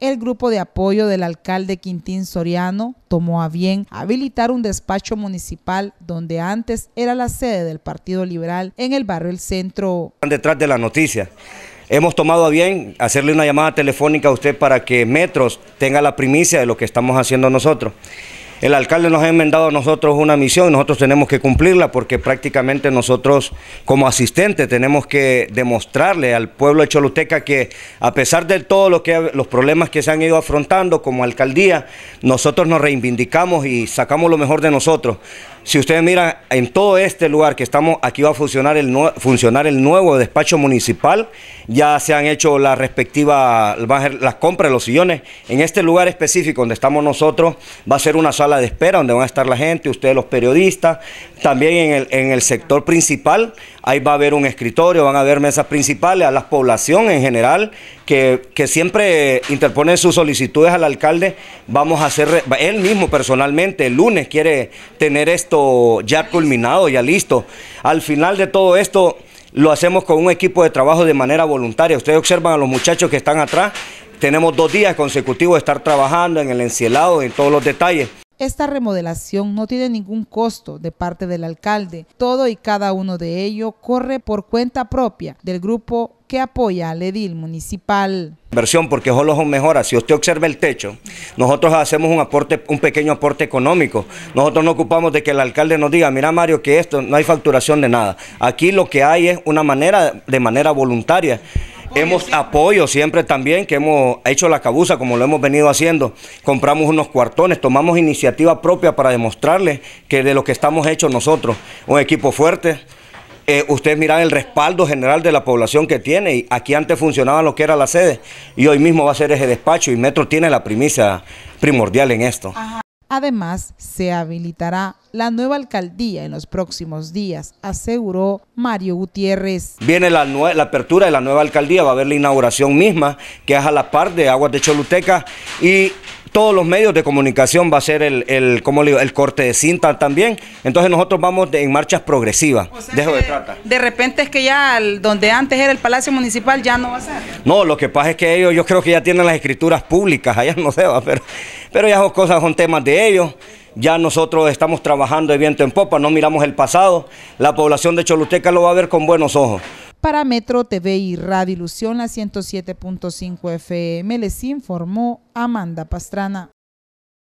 El grupo de apoyo del alcalde Quintín Soriano tomó a bien habilitar un despacho municipal donde antes era la sede del Partido Liberal en el barrio El Centro. Detrás de la noticia. Hemos tomado a bien hacerle una llamada telefónica a usted para que Metros tenga la primicia de lo que estamos haciendo nosotros. El alcalde nos ha enmendado a nosotros una misión y nosotros tenemos que cumplirla porque prácticamente nosotros como asistentes tenemos que demostrarle al pueblo de Choluteca que a pesar de todos los problemas que se han ido afrontando como alcaldía, nosotros nos reivindicamos y sacamos lo mejor de nosotros. Si ustedes miran en todo este lugar que estamos, aquí va a funcionar el, funcionar el nuevo despacho municipal. Ya se han hecho las respectivas, las compras, los sillones. En este lugar específico donde estamos nosotros va a ser una sala de espera donde van a estar la gente, ustedes los periodistas. También en el, en el sector principal, ahí va a haber un escritorio, van a haber mesas principales, a la población en general que, siempre interpone sus solicitudes al alcalde, vamos a hacer, él mismo personalmente, el lunes quiere tener esto ya culminado, ya listo. Al final de todo esto lo hacemos con un equipo de trabajo de manera voluntaria. Ustedes observan a los muchachos que están atrás, tenemos dos días consecutivos de estar trabajando en el encielado, en todos los detalles. Esta remodelación no tiene ningún costo de parte del alcalde. Todo y cada uno de ellos corre por cuenta propia del grupo que apoya al edil municipal. Inversión porque son mejora. Si usted observa el techo, nosotros hacemos un aporte, un pequeño aporte económico. Nosotros no ocupamos de que el alcalde nos diga, mira Mario, que esto no hay facturación de nada. Aquí lo que hay es una manera, de manera voluntaria. hemos apoyo siempre también, que hemos hecho la cabuza como lo hemos venido haciendo. Compramos unos cuartones, tomamos iniciativa propia para demostrarle que de lo que estamos hechos nosotros, un equipo fuerte, Ustedes eh, usted el respaldo general de la población que tiene. Y aquí antes funcionaba lo que era la sede y hoy mismo va a ser ese despacho y Metro tiene la primicia primordial en esto. Además, se habilitará la nueva alcaldía en los próximos días, aseguró Mario Gutiérrez. Viene la, la, apertura de la nueva alcaldía, va a haber la inauguración misma, que es a la par de Aguas de Choluteca y todos los medios de comunicación va a ser el, el, el corte de cinta también. Entonces nosotros vamos en marchas progresivas. de De repente es que ya donde antes era el Palacio Municipal ya no va a ser. No, lo que pasa es que ellos yo creo que ya tienen las escrituras públicas, allá no se va, pero, pero ya son cosas, son temas de ellos ya nosotros estamos trabajando de viento en popa, no miramos el pasado, la población de Choluteca lo va a ver con buenos ojos. Para Metro TV y Radio Ilusión, la 107.5 FM, les informó Amanda Pastrana.